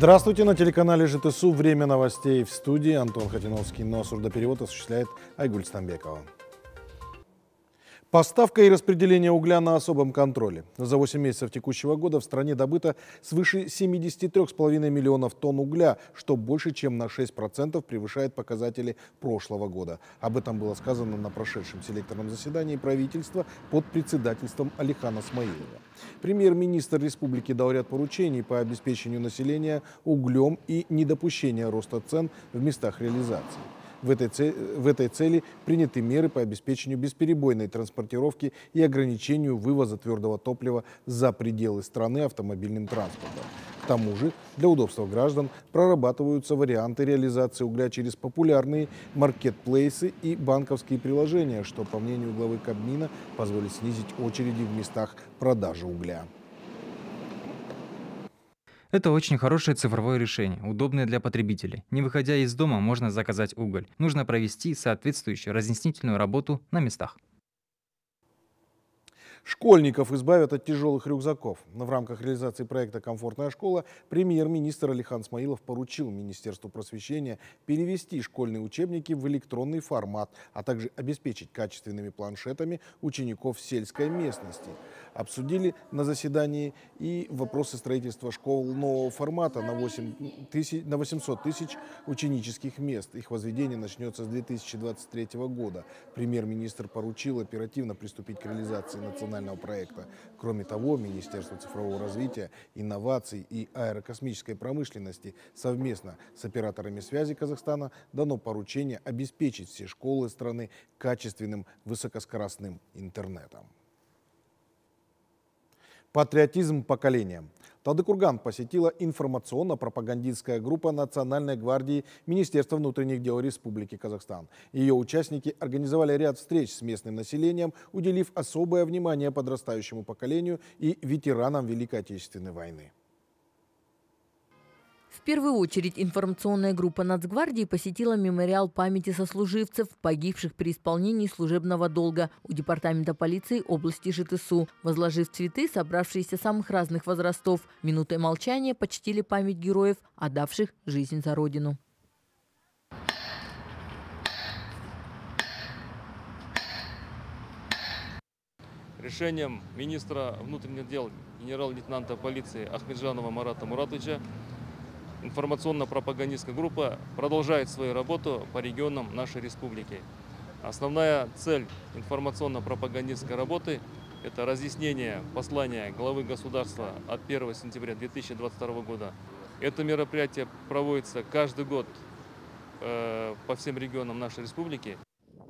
Здравствуйте, на телеканале ЖТСУ «Время новостей» в студии Антон Хатиновский, но сурдоперевод осуществляет Айгуль Стамбекова. Поставка и распределение угля на особом контроле. За 8 месяцев текущего года в стране добыто свыше 73,5 миллионов тонн угля, что больше, чем на 6% превышает показатели прошлого года. Об этом было сказано на прошедшем селекторном заседании правительства под председательством Алихана Смаилова. Премьер-министр республики дал ряд поручений по обеспечению населения углем и недопущению роста цен в местах реализации. В этой, цели, в этой цели приняты меры по обеспечению бесперебойной транспортировки и ограничению вывоза твердого топлива за пределы страны автомобильным транспортом. К тому же для удобства граждан прорабатываются варианты реализации угля через популярные маркетплейсы и банковские приложения, что, по мнению главы Кабмина, позволит снизить очереди в местах продажи угля. Это очень хорошее цифровое решение, удобное для потребителей. Не выходя из дома, можно заказать уголь. Нужно провести соответствующую разъяснительную работу на местах. Школьников избавят от тяжелых рюкзаков. Но в рамках реализации проекта «Комфортная школа» премьер-министр Алихан Смаилов поручил Министерству просвещения перевести школьные учебники в электронный формат, а также обеспечить качественными планшетами учеников сельской местности. Обсудили на заседании и вопросы строительства школ нового формата на, 8 тысяч, на 800 тысяч ученических мест. Их возведение начнется с 2023 года. Премьер-министр поручил оперативно приступить к реализации национального национального проекта. Кроме того, Министерство цифрового развития, инноваций и аэрокосмической промышленности совместно с операторами связи Казахстана дано поручение обеспечить все школы страны качественным высокоскоростным интернетом. Патриотизм поколениям. Талдыкурган посетила информационно-пропагандистская группа Национальной гвардии Министерства внутренних дел Республики Казахстан. Ее участники организовали ряд встреч с местным населением, уделив особое внимание подрастающему поколению и ветеранам Великой Отечественной войны. В первую очередь информационная группа Нацгвардии посетила мемориал памяти сослуживцев, погибших при исполнении служебного долга у Департамента полиции области ЖТСУ. Возложив цветы, собравшиеся самых разных возрастов, минутой молчания почтили память героев, отдавших жизнь за родину. Решением министра внутренних дел генерал-лейтенанта полиции Ахмеджанова Марата Муратовича информационно-пропагандистская группа продолжает свою работу по регионам нашей республики. Основная цель информационно-пропагандистской работы – это разъяснение послания главы государства от 1 сентября 2022 года. Это мероприятие проводится каждый год э, по всем регионам нашей республики.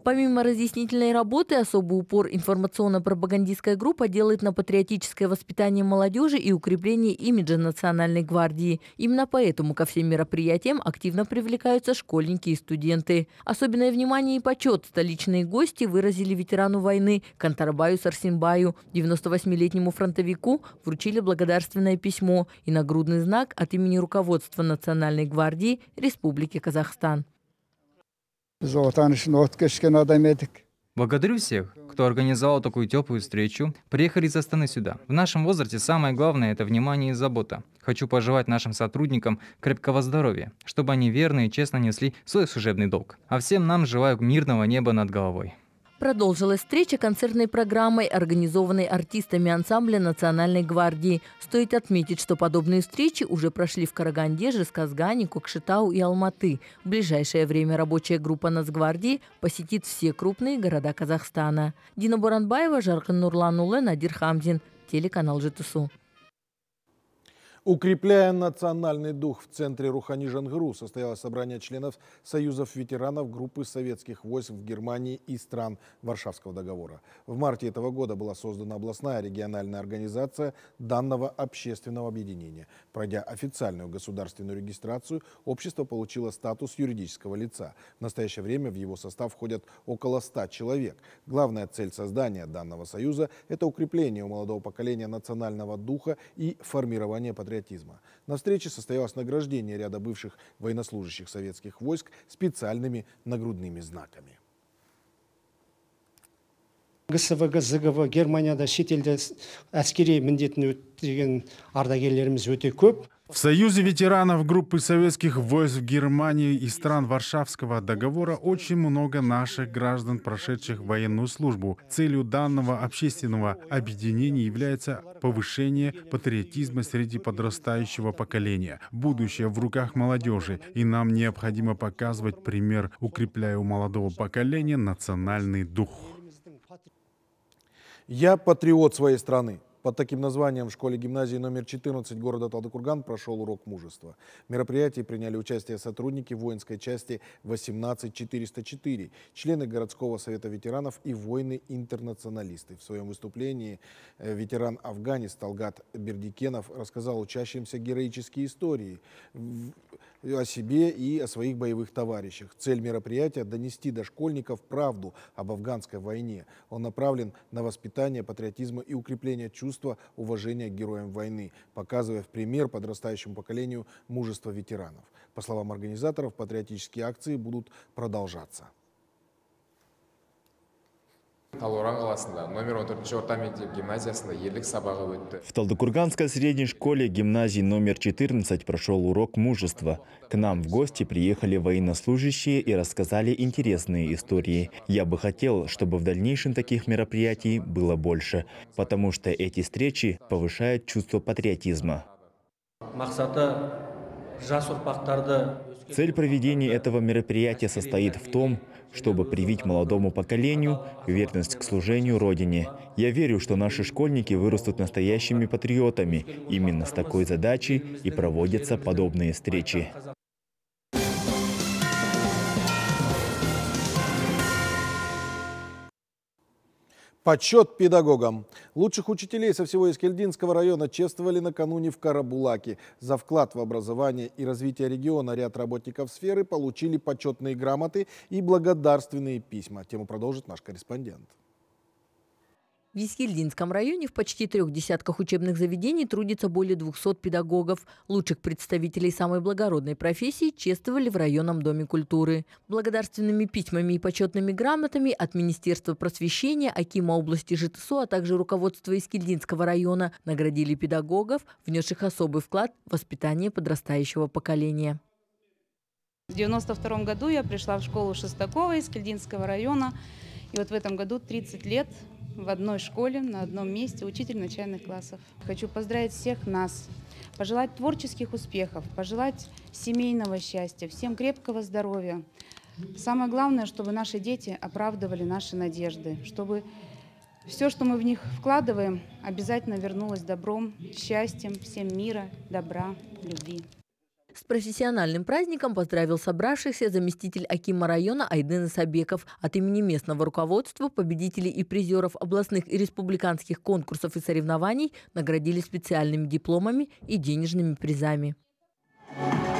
Помимо разъяснительной работы, особый упор информационно-пропагандистская группа делает на патриотическое воспитание молодежи и укрепление имиджа Национальной гвардии. Именно поэтому ко всем мероприятиям активно привлекаются школьники и студенты. Особенное внимание и почет столичные гости выразили ветерану войны Кантарбаю Сарсимбаю. 98-летнему фронтовику вручили благодарственное письмо и нагрудный знак от имени руководства Национальной гвардии Республики Казахстан. Благодарю всех, кто организовал такую теплую встречу, приехали из Астаны сюда. В нашем возрасте самое главное – это внимание и забота. Хочу пожелать нашим сотрудникам крепкого здоровья, чтобы они верно и честно несли свой служебный долг. А всем нам желаю мирного неба над головой. Продолжилась встреча концертной программой, организованной артистами ансамбля Национальной гвардии. Стоит отметить, что подобные встречи уже прошли в Караганде, Жесказгане, Кокшетау и Алматы. В ближайшее время рабочая группа Нацгвардии посетит все крупные города Казахстана. Дина Буранбаева, Жаркан Нурлан Улен, Адир Хамзин. Телеканал ЖТСУ. Укрепляя национальный дух, в центре Рухани Жангру состоялось собрание членов союзов ветеранов группы советских войск в Германии и стран Варшавского договора. В марте этого года была создана областная региональная организация данного общественного объединения. Пройдя официальную государственную регистрацию, общество получило статус юридического лица. В настоящее время в его состав входят около 100 человек. Главная цель создания данного союза – это укрепление у молодого поколения национального духа и формирование патриотизма патриотизма. На встрече состоялось награждение ряда бывших военнослужащих советских войск специальными нагрудными знаками гсвг згв германияда шетелде әскери міндетін өтеген ардагерлеріміз өте көп в Союзе ветеранов группы советских войск в Германии и стран Варшавского договора очень много наших граждан, прошедших военную службу. Целью данного общественного объединения является повышение патриотизма среди подрастающего поколения. Будущее в руках молодежи, и нам необходимо показывать пример, укрепляя у молодого поколения национальный дух. Я патриот своей страны. Под таким названием в школе-гимназии номер 14 города Талдыкурган прошел урок мужества. В мероприятии приняли участие сотрудники воинской части 18404, члены городского совета ветеранов и воины-интернационалисты. В своем выступлении э, ветеран Афганец Талгат Бердикенов рассказал учащимся героические истории Э, о себе и о своих боевых товарищах. Цель мероприятия – донести до школьников правду об афганской войне. Он направлен на воспитание патриотизма и укрепление чувства уважения к героям войны, показывая в пример подрастающему поколению мужество ветеранов. По словам организаторов, патриотические акции будут продолжаться талдықорған қаласында номер 14 орта мектеп гимназиясында ерлік сабағы өтті. В Талдокурганской средней школе гимназии номер 14 прошел урок мужества. К нам в гости приехали военнослужащие и рассказали интересные истории. Я бы хотел, чтобы в дальнейшем таких мероприятий было больше, потому что эти встречи повышают чувство патриотизма. Цель проведения этого мероприятия состоит в том, чтобы привить молодому поколению верность к служению Родине. Я верю, что наши школьники вырастут настоящими патриотами. Именно с такой задачей и проводятся подобные встречи. Почет педагогам. Лучших учителей со всего Искельдинского района чествовали накануне в Карабулаке. За вклад в образование и развитие региона ряд работников сферы получили почетные грамоты и благодарственные письма. Тему продолжит наш корреспондент. В Ескельдинском районе в почти трех десятках учебных заведений трудится более 200 педагогов. Лучших представителей самой благородной профессии чествовали в районном Доме культуры. Благодарственными письмами и почетными грамотами от Министерства просвещения, Акима области ЖТСУ, а также руководства Искельдинского района наградили педагогов, внесших особый вклад в воспитание подрастающего поколения. В 1992 году я пришла в школу Шестакова из Кельдинского района. И вот в этом году 30 лет в одной школе, на одном месте, учитель начальных классов. Хочу поздравить всех нас, пожелать творческих успехов, пожелать семейного счастья, всем крепкого здоровья. Самое главное, чтобы наши дети оправдывали наши надежды, чтобы все, что мы в них вкладываем, обязательно вернулось добром, счастьем, всем мира, добра, любви. С профессиональным праздником поздравил собравшихся заместитель Акима района Айден Сабеков. От имени местного руководства победителей и призеров областных и республиканских конкурсов и соревнований наградили специальными дипломами и денежными призами. Thank you.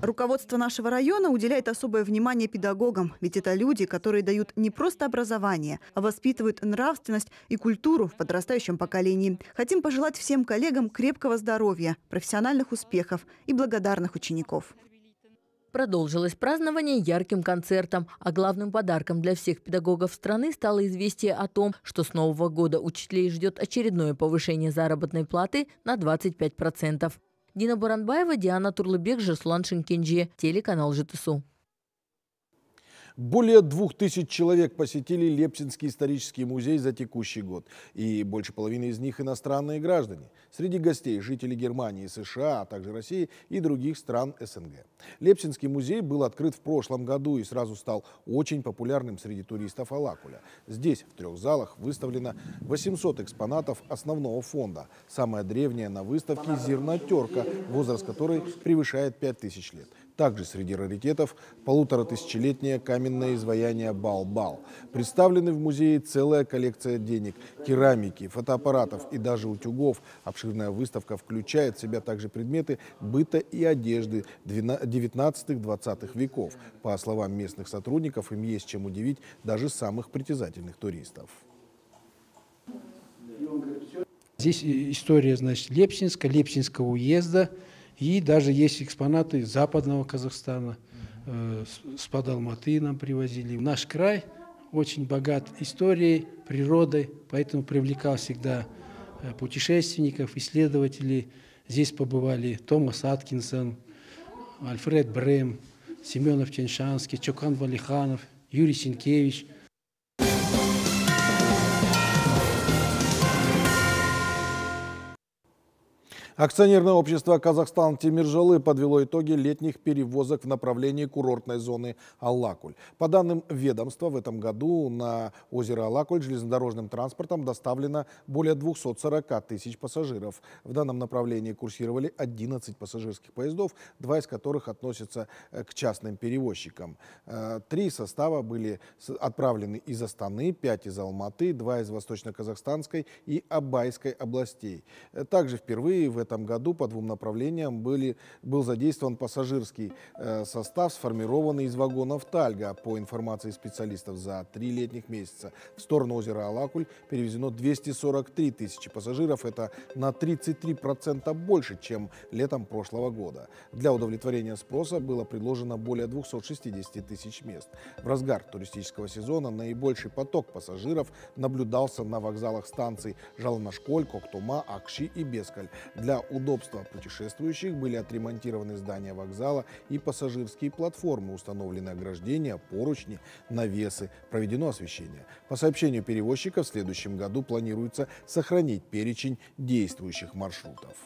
Руководство нашего района уделяет особое внимание педагогам, ведь это люди, которые дают не просто образование, а воспитывают нравственность и культуру в подрастающем поколении. Хотим пожелать всем коллегам крепкого здоровья, профессиональных успехов и благодарных учеников продолжилось празднование ярким концертом. А главным подарком для всех педагогов страны стало известие о том, что с нового года учителей ждет очередное повышение заработной платы на 25%. дина боранбаева диана турлыбек жасұлан шинкенже телеканал жтсу Более двух тысяч человек посетили Лепсинский исторический музей за текущий год, и больше половины из них иностранные граждане. Среди гостей жители Германии, США, а также России и других стран СНГ. Лепсинский музей был открыт в прошлом году и сразу стал очень популярным среди туристов Алакуля. Здесь в трех залах выставлено 800 экспонатов основного фонда. Самая древняя на выставке – зернотерка, возраст которой превышает 5000 лет. Также среди раритетов полутора тысячелетнее каменное изваяние Бал-Бал. Представлены в музее целая коллекция денег, керамики, фотоаппаратов и даже утюгов. Обширная выставка включает в себя также предметы быта и одежды 19-20 веков. По словам местных сотрудников, им есть чем удивить даже самых притязательных туристов. Здесь э, история, значит, Лепсинска, Лепсинского уезда – и даже есть экспонаты западного Казахстана, э, с под Алматы нам привозили. Наш край очень богат историей, природой, поэтому привлекал всегда э, путешественников, исследователей. Здесь побывали Томас Аткинсон, Альфред Брем, Семенов Ченшанский, Чокан Валиханов, Юрий Синкевич – Акционерное общество «Казахстан Тимиржалы» подвело итоги летних перевозок в направлении курортной зоны Алакуль. По данным ведомства, в этом году на озеро Алакуль железнодорожным транспортом доставлено более 240 тысяч пассажиров. В данном направлении курсировали 11 пассажирских поездов, два из которых относятся э, к частным перевозчикам. Э, три состава были отправлены из Астаны, пять из Алматы, два из Восточно-Казахстанской и Абайской областей. Э, также впервые в этом этом году по двум направлениям были, был задействован пассажирский э, состав, сформированный из вагонов Тальга. По информации специалистов, за три летних месяца в сторону озера Алакуль перевезено 243 тысячи пассажиров. Это на 33% больше, чем летом прошлого года. Для удовлетворения спроса было предложено более 260 тысяч мест. В разгар туристического сезона наибольший поток пассажиров наблюдался на вокзалах станций Жаланашколь, Коктума, Акши и Бескаль. Для для удобства путешествующих были отремонтированы здания вокзала и пассажирские платформы, установлены ограждения, поручни, навесы, проведено освещение. По сообщению перевозчика, в следующем году планируется сохранить перечень действующих маршрутов.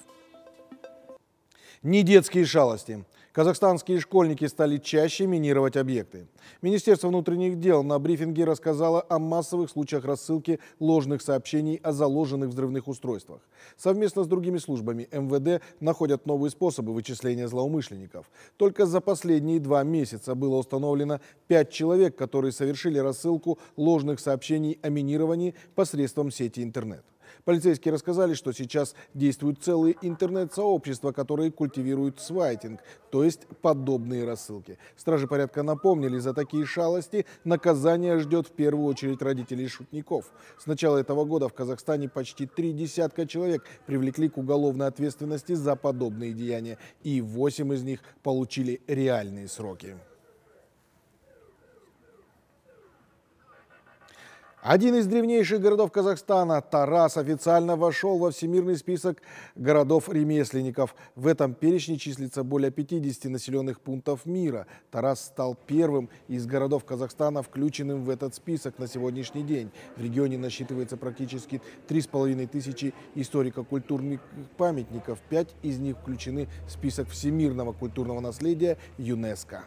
Не детские шалости. Казахстанские школьники стали чаще минировать объекты. Министерство внутренних дел на брифинге рассказало о массовых случаях рассылки ложных сообщений о заложенных взрывных устройствах. Совместно с другими службами МВД находят новые способы вычисления злоумышленников. Только за последние два месяца было установлено пять человек, которые совершили рассылку ложных сообщений о минировании посредством сети интернет. Полицейские рассказали, что сейчас действуют целые интернет-сообщества, которые культивируют свайтинг, то есть подобные рассылки. Стражи порядка напомнили, за такие шалости наказание ждет в первую очередь родителей шутников. С начала этого года в Казахстане почти три десятка человек привлекли к уголовной ответственности за подобные деяния, и восемь из них получили реальные сроки. Один из древнейших городов Казахстана, Тарас, официально вошел во всемирный список городов-ремесленников. В этом перечне числится более 50 населенных пунктов мира. Тарас стал первым из городов Казахстана, включенным в этот список на сегодняшний день. В регионе насчитывается практически 3,5 тысячи историко-культурных памятников. Пять из них включены в список всемирного культурного наследия ЮНЕСКО.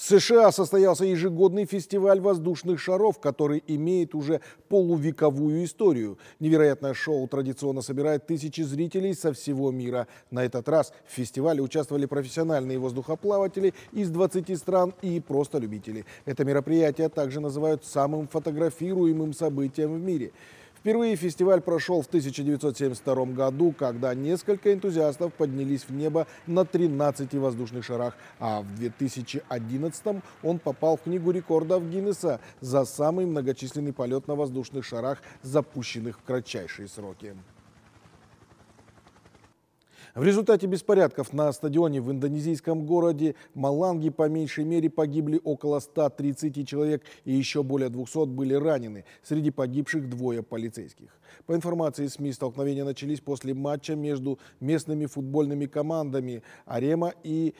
В США состоялся ежегодный фестиваль воздушных шаров, который имеет уже полувековую историю. Невероятное шоу традиционно собирает тысячи зрителей со всего мира. На этот раз в фестивале участвовали профессиональные воздухоплаватели из 20 стран и просто любители. Это мероприятие также называют самым фотографируемым событием в мире. Впервые фестиваль прошел в 1972 году, когда несколько энтузиастов поднялись в небо на 13 воздушных шарах, а в 2011 он попал в Книгу рекордов Гиннесса за самый многочисленный полет на воздушных шарах, запущенных в кратчайшие сроки. В результате беспорядков на стадионе в индонезийском городе Маланги по меньшей мере погибли около 130 человек и еще более 200 были ранены. Среди погибших двое полицейских. По информации СМИ, столкновения начались после матча между местными футбольными командами «Арема» и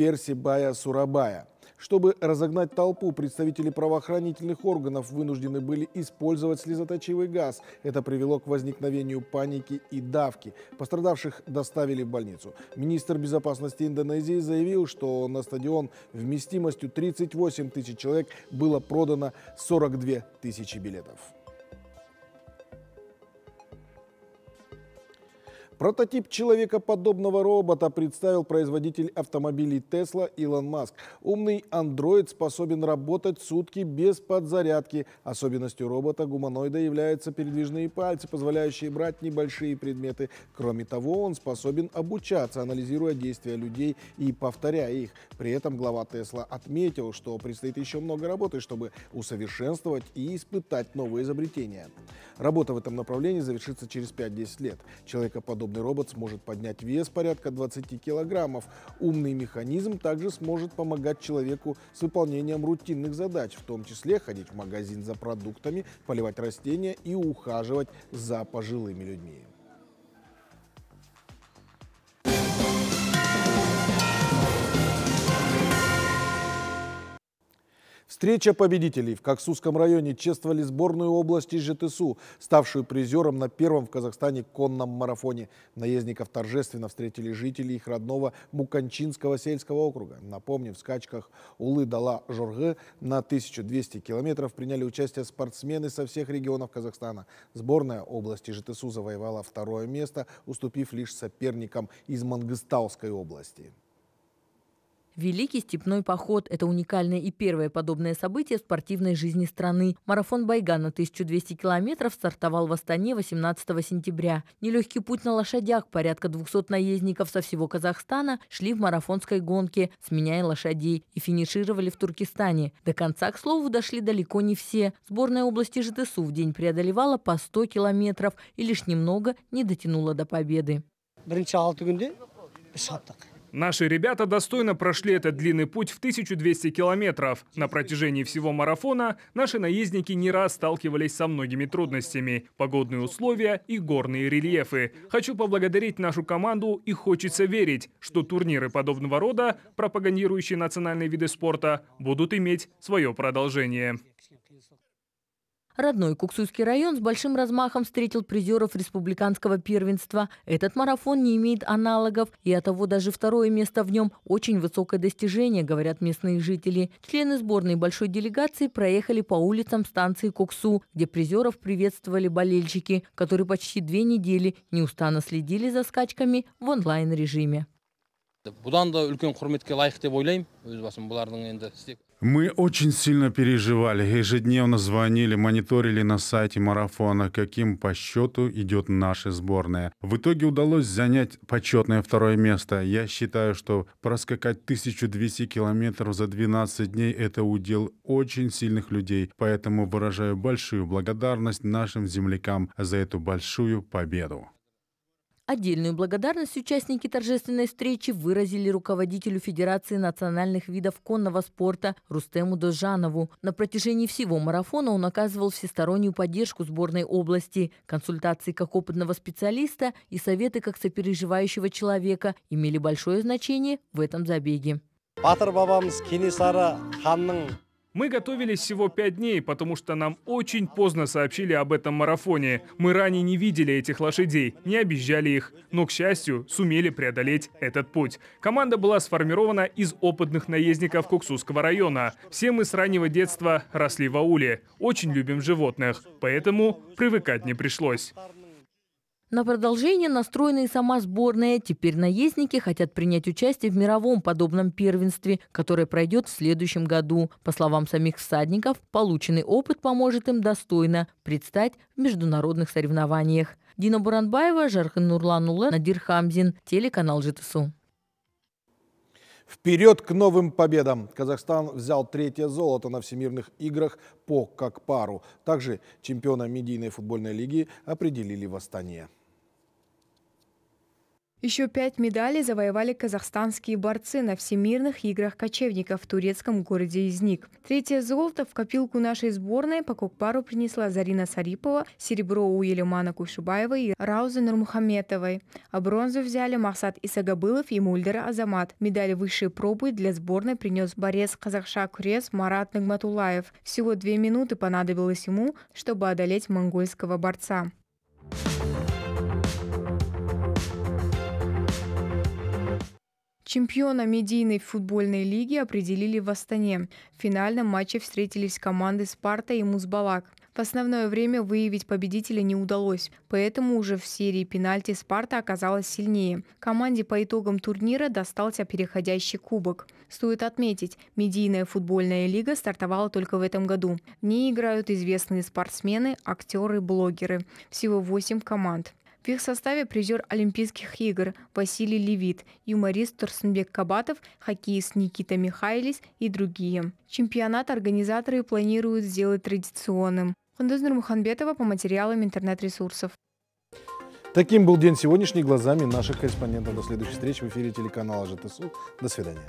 Персибая Сурабая. Чтобы разогнать толпу, представители правоохранительных органов вынуждены были использовать слезоточивый газ. Это привело к возникновению паники и давки. Пострадавших доставили в больницу. Министр безопасности Индонезии заявил, что на стадион вместимостью 38 тысяч человек было продано 42 тысячи билетов. Прототип человекоподобного робота представил производитель автомобилей Tesla Илон Маск. Умный андроид способен работать сутки без подзарядки. Особенностью робота-гуманоида являются передвижные пальцы, позволяющие брать небольшие предметы. Кроме того, он способен обучаться, анализируя действия людей и повторяя их. При этом глава Tesla отметил, что предстоит еще много работы, чтобы усовершенствовать и испытать новые изобретения. Работа в этом направлении завершится через 5-10 лет. Человекоподобный Подобный робот сможет поднять вес порядка 20 килограммов. Умный механизм также сможет помогать человеку с выполнением рутинных задач, в том числе ходить в магазин за продуктами, поливать растения и ухаживать за пожилыми людьми. Встреча победителей в Коксусском районе чествовали сборную области ЖТСУ, ставшую призером на первом в Казахстане конном марафоне. Наездников торжественно встретили жители их родного Муканчинского сельского округа. Напомню, в скачках улы дала Жоргы на 1200 километров приняли участие спортсмены со всех регионов Казахстана. Сборная области ЖТСУ завоевала второе место, уступив лишь соперникам из Мангыстауской области. Великий степной поход – это уникальное и первое подобное событие в спортивной жизни страны. Марафон Байгана 1200 километров стартовал в Астане 18 сентября. Нелегкий путь на лошадях, порядка 200 наездников со всего Казахстана шли в марафонской гонке, сменяя лошадей, и финишировали в Туркестане. До конца, к слову, дошли далеко не все. Сборная области ЖТСУ в день преодолевала по 100 километров и лишь немного не дотянула до победы. Наши ребята достойно прошли этот длинный путь в 1200 километров. На протяжении всего марафона наши наездники не раз сталкивались со многими трудностями – погодные условия и горные рельефы. Хочу поблагодарить нашу команду и хочется верить, что турниры подобного рода, пропагандирующие национальные виды спорта, будут иметь свое продолжение. Родной Куксуйский район с большим размахом встретил призеров республиканского первенства. Этот марафон не имеет аналогов, и от того даже второе место в нем – очень высокое достижение, говорят местные жители. Члены сборной большой делегации проехали по улицам станции Куксу, где призеров приветствовали болельщики, которые почти две недели неустанно следили за скачками в онлайн-режиме. Мы очень сильно переживали, ежедневно звонили, мониторили на сайте марафона, каким по счету идет наша сборная. В итоге удалось занять почетное второе место. Я считаю, что проскакать 1200 километров за 12 дней – это удел очень сильных людей, поэтому выражаю большую благодарность нашим землякам за эту большую победу. Отдельную благодарность участники торжественной встречи выразили руководителю Федерации национальных видов конного спорта Рустему Дожанову. На протяжении всего марафона он оказывал всестороннюю поддержку сборной области. Консультации как опытного специалиста и советы как сопереживающего человека имели большое значение в этом забеге. Мы готовились всего пять дней, потому что нам очень поздно сообщили об этом марафоне. Мы ранее не видели этих лошадей, не обижали их, но, к счастью, сумели преодолеть этот путь. Команда была сформирована из опытных наездников Куксусского района. Все мы с раннего детства росли в ауле, очень любим животных, поэтому привыкать не пришлось. На продолжение настроена и сама сборная. Теперь наездники хотят принять участие в мировом подобном первенстве, которое пройдет в следующем году. По словам самих всадников, полученный опыт поможет им достойно предстать в международных соревнованиях. Дина Буранбаева, Жархан Нурланула, Надир Хамзин, телеканал ЖТСУ. Вперед к новым победам! Казахстан взял третье золото на всемирных играх по как пару. Также чемпиона медийной футбольной лиги определили в Астане. Еще пять медалей завоевали казахстанские борцы на Всемирных играх кочевников в турецком городе Изник. Третье золото в копилку нашей сборной по кукпару принесла Зарина Сарипова, серебро у Елемана Кушубаева и Раузы Нурмухаметовой. А бронзу взяли Махсат Исагабылов и Мульдер Азамат. Медали высшей пробы для сборной принес борец казахша Курес Марат Нагматулаев. Всего две минуты понадобилось ему, чтобы одолеть монгольского борца. Чемпиона медийной футбольной лиги определили в Астане. В финальном матче встретились команды «Спарта» и «Музбалак». В основное время выявить победителя не удалось, поэтому уже в серии пенальти «Спарта» оказалась сильнее. Команде по итогам турнира достался переходящий кубок. Стоит отметить, медийная футбольная лига стартовала только в этом году. В ней играют известные спортсмены, актеры, блогеры. Всего 8 команд. В их составе призер Олимпийских игр Василий Левит, юморист Турсунбек Кабатов, хоккеист Никита Михайлис и другие. Чемпионат организаторы планируют сделать традиционным. Хундуз Нурмуханбетова по материалам интернет-ресурсов. Таким был день сегодняшний глазами наших корреспондентов. До следующей встречи в эфире телеканала ЖТСУ. До свидания.